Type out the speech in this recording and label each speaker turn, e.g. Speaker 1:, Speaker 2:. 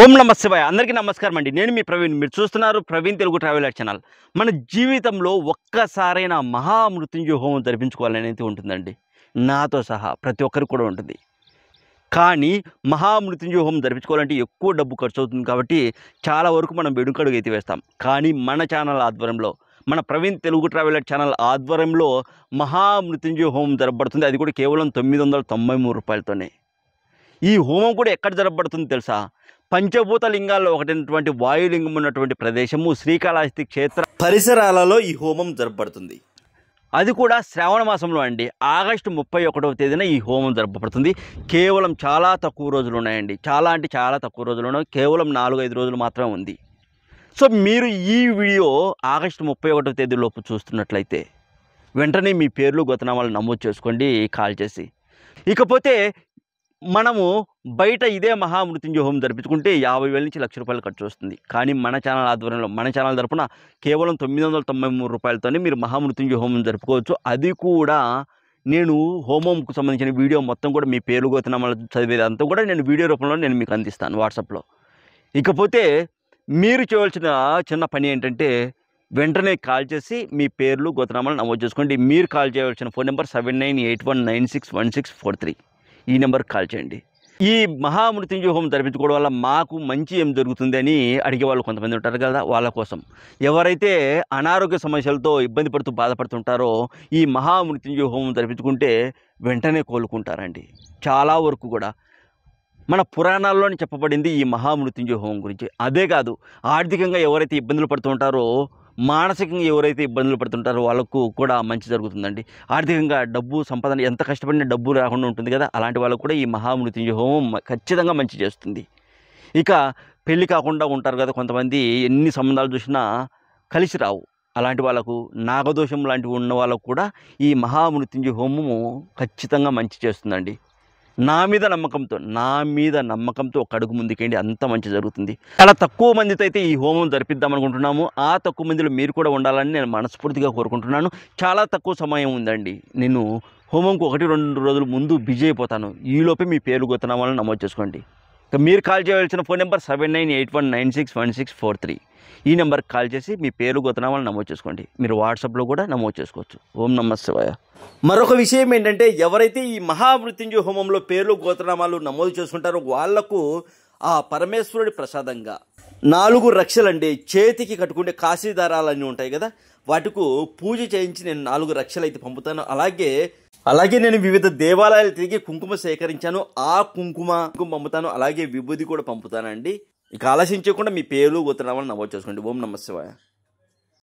Speaker 1: ఓం నమ శివాయ అందరికీ నమస్కారం అండి నేను మీ ప్రవీణ్ మీరు చూస్తున్నారు ప్రవీణ్ తెలుగు ట్రావెలర్ ఛానల్ మన జీవితంలో ఒక్కసారైనా మహామృత్యుంజయ హోమం జరిపించుకోవాలనేది ఉంటుందండి నాతో సహా ప్రతి ఒక్కరికి కూడా ఉంటుంది కానీ మహామృత్యుంజయ హోమం జరిపించుకోవాలంటే ఎక్కువ డబ్బు ఖర్చు అవుతుంది కాబట్టి చాలా వరకు మనం వెడుకడుగు వేస్తాం కానీ మన ఛానల్ ఆధ్వర్యంలో మన ప్రవీణ్ తెలుగు ట్రావెలర్ ఛానల్ ఆధ్వర్యంలో మహామృత్యుంజయ హోమం జరపబడుతుంది అది కూడా కేవలం తొమ్మిది వందల తొంభై మూడు రూపాయలతోనే ఈ హోమం కూడా ఎక్కడ జరపబడుతుంది తెలుసా పంచభూత లింగాల్లో ఒకటైనటువంటి వాయులింగం ఉన్నటువంటి ప్రదేశము శ్రీకాళహస్తి క్షేత్ర పరిసరాలలో ఈ హోమం జరపబడుతుంది అది కూడా శ్రావణ మాసంలో అండి ఆగస్టు ముప్పై ఒకటవ తేదీన ఈ హోమం జరపబడుతుంది కేవలం చాలా తక్కువ రోజులు ఉన్నాయండి చాలా అంటే చాలా తక్కువ రోజులు ఉన్నాయి కేవలం నాలుగు ఐదు రోజులు మాత్రమే ఉంది సో మీరు ఈ వీడియో ఆగస్టు ముప్పై ఒకటవ తేదీలోపు చూస్తున్నట్లయితే వెంటనే మీ పేర్లు గతనామాలు నమోదు చేసుకోండి కాల్ చేసి ఇకపోతే మనము బయట ఇదే మహామృత్యుంజయ హోమం జరిపించుకుంటే యాభై వేల నుంచి లక్ష రూపాయలు ఖర్చు వస్తుంది కానీ మన ఛానల్ ఆధ్వర్యంలో మన ఛానల్ తరపున కేవలం తొమ్మిది వందల తొంభై మూడు రూపాయలతోనే మీరు మహామృత్యుంజయ హోమం జరుపుకోవచ్చు అది కూడా నేను హోమంకు సంబంధించిన వీడియో మొత్తం కూడా మీ పేరు గోతనామాలు చదివేదంతా కూడా నేను వీడియో రూపంలో నేను మీకు అందిస్తాను వాట్సాప్లో ఇకపోతే మీరు చేయవలసిన చిన్న పని ఏంటంటే వెంటనే కాల్ చేసి మీ పేర్లు గోతనామాలు నమోదు చేసుకోండి మీరు కాల్ చేయవలసిన phone number seven nine eight one nine six one six four three ఈ నెంబర్కి కాల్ చేయండి ఈ మహామృత్యుంజయ హోమం జరిపించుకోవడం వల్ల మాకు మంచి ఏం జరుగుతుంది అని అడిగేవాళ్ళు కొంతమంది ఉంటారు కదా వాళ్ళ కోసం ఎవరైతే అనారోగ్య సమస్యలతో ఇబ్బంది పడుతూ బాధపడుతుంటారో ఈ మహామృత్యుంజయ హోమం జరిపించుకుంటే వెంటనే కోలుకుంటారండి చాలా వరకు కూడా మన పురాణాల్లోనే చెప్పబడింది ఈ మహామృత్యుంజయ హోమం గురించి అదే కాదు ఆర్థికంగా ఎవరైతే ఇబ్బందులు పడుతుంటారో మానసికంగా ఎవరైతే ఇబ్బందులు పడుతుంటారో వాళ్ళకు కూడా మంచి జరుగుతుందండి ఆర్థికంగా డబ్బు సంపాదన ఎంత కష్టపడినా డబ్బు రాకుండా ఉంటుంది కదా అలాంటి వాళ్ళకు కూడా ఈ మహామృత్యుంజ హోమం ఖచ్చితంగా మంచి చేస్తుంది ఇక పెళ్ళి కాకుండా ఉంటారు కదా కొంతమంది ఎన్ని సంబంధాలు చూసినా కలిసి రావు అలాంటి వాళ్ళకు నాగదోషం లాంటివి ఉన్న వాళ్ళకు కూడా ఈ మహామృత్యుంజ హోమము ఖచ్చితంగా మంచి చేస్తుందండి నా మీద నమ్మకంతో నా మీద నమ్మకంతో ఒక అడుగు ముందుకేండి అంత మంచి జరుగుతుంది చాలా తక్కువ మందితో అయితే ఈ హోమం జరిపిద్దాం అనుకుంటున్నాము ఆ తక్కువ మందిలో మీరు కూడా ఉండాలని నేను మనస్ఫూర్తిగా కోరుకుంటున్నాను చాలా తక్కువ సమయం ఉందండి నేను హోమంకు ఒకటి రెండు రోజుల ముందు బిజీ అయిపోతాను ఈలోపే మీ పేరు గొత్తనామాలను నమోదు చేసుకోండి మీరు కాల్ చేయవలసిన phone number seven nine eight one nine six one six four three ఈ నెంబర్కి కాల్ చేసి మీ పేరు గొతనామాలు నమోదు చేసుకోండి మీరు వాట్సాప్లో కూడా నమోదు చేసుకోవచ్చు ఓం నమ శివాయ మరొక విషయం ఏంటంటే ఎవరైతే ఈ మహామృత్యుంజయ హోమంలో పేర్లు గోత్రనామాలు నమోదు చేసుకుంటారో వాళ్లకు ఆ పరమేశ్వరుడి ప్రసాదంగా నాలుగు రక్షలండి చేతికి కట్టుకునే కాశీదారాలు ఉంటాయి కదా వాటికు పూజ చేయించి నేను నాలుగు రక్షలు అయితే పంపుతాను అలాగే అలాగే నేను వివిధ దేవాలయాలు తిరిగి కుంకుమ సేకరించాను ఆ కుంకుమ కుంకుమ పంపుతాను అలాగే విభూది కూడా పంపుతానండి ఇక ఆలోచించకుండా మీ పేరు గోత్రనామాలు నమోదు చేసుకోండి ఓం నమస్తే